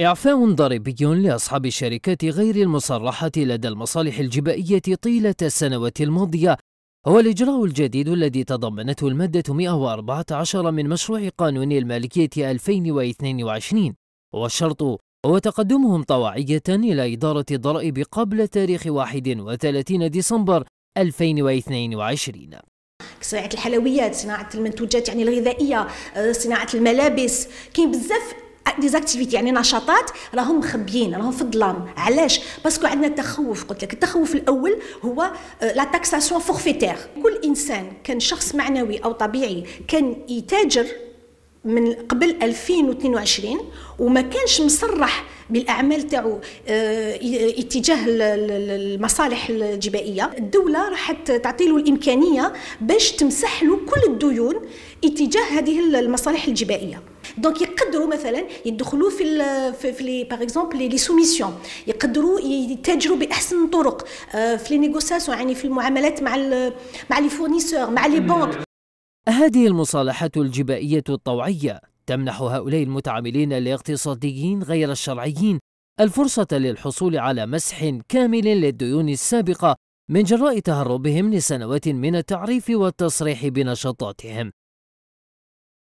إعفاء ضريبي لأصحاب الشركات غير المصرحة لدى المصالح الجبائية طيلة السنوات الماضية هو الإجراء الجديد الذي تضمنته المادة 114 من مشروع قانون المالكية 2022 والشرط هو تقدمهم طواعية إلى إدارة الضرائب قبل تاريخ 31 ديسمبر 2022 صناعة الحلويات، صناعة المنتوجات يعني الغذائية، آه، صناعة الملابس، كاين بزاف ديزاكتيفيتي يعني نشاطات راهم مخبيين راهم في الظلام علاش باسكو عندنا التخوف قلت لك التخوف الاول هو آه، لا تاكساسيون فورفيتير كل انسان كان شخص معنوي او طبيعي كان يتاجر من قبل 2022 وما كانش مصرح بالاعمال تاعو آه، اتجاه المصالح الجبائيه الدوله راح تعطي له الامكانيه باش تمسح له كل الديون اتجاه هذه المصالح الجبائيه دونك يقدروا مثلا يدخلوا في الـ في لي باغ اكزومبل لي سوميسيون يقدروا يتاجروا باحسن الطرق آه، في لي نيغوساسيون يعني في المعاملات مع مع لي فورنيسور مع لي بنك هذه المصالحة الجبائية الطوعية تمنح هؤلاء المتعاملين الاقتصاديين غير الشرعيين الفرصة للحصول على مسح كامل للديون السابقة من جراء تهربهم لسنوات من التعريف والتصريح بنشاطاتهم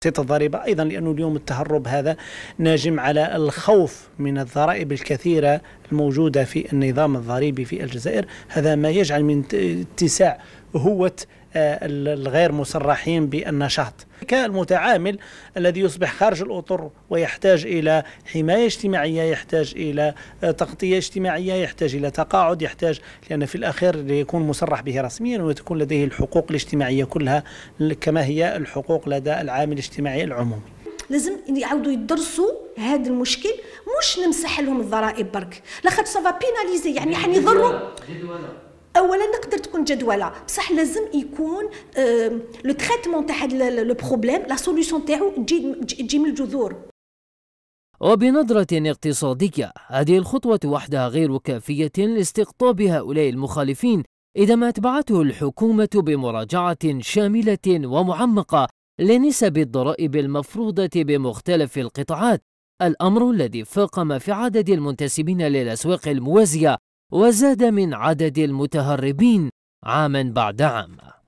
تخطيط الضريبة أيضا لأنه اليوم التهرب هذا ناجم على الخوف من الضرائب الكثيرة الموجودة في النظام الضريبي في الجزائر هذا ما يجعل من اتساع هوة آه، الغير مصرحين بالنشاط كالمتعامل الذي يصبح خارج الأطر ويحتاج إلى حماية اجتماعية يحتاج إلى آه، تغطية اجتماعية يحتاج إلى تقاعد يحتاج لأن في الأخير ليكون مصرح به رسميا وتكون لديه الحقوق الاجتماعية كلها كما هي الحقوق لدى العامل الاجتماعي العمومي لازم يعاودوا يدرسوا هذا المشكل مش نمسح لهم الضرائب برك لاخاطش سافا بيناليزي يعني حنضروا اولا تقدر تكون جدوله بصح لازم يكون لو تريتمون تاع هذا لو بروبليم لا سوليوشن تاعو تجي تجي من الجذور وبنظرة اقتصادية هذه الخطوة وحدها غير كافية لاستقطاب هؤلاء المخالفين إذا ما أتبعته الحكومة بمراجعة شاملة ومعمقة لنسب الضرائب المفروضة بمختلف القطاعات الأمر الذي فاقم في عدد المنتسبين للأسواق الموازية وزاد من عدد المتهربين عاما بعد عام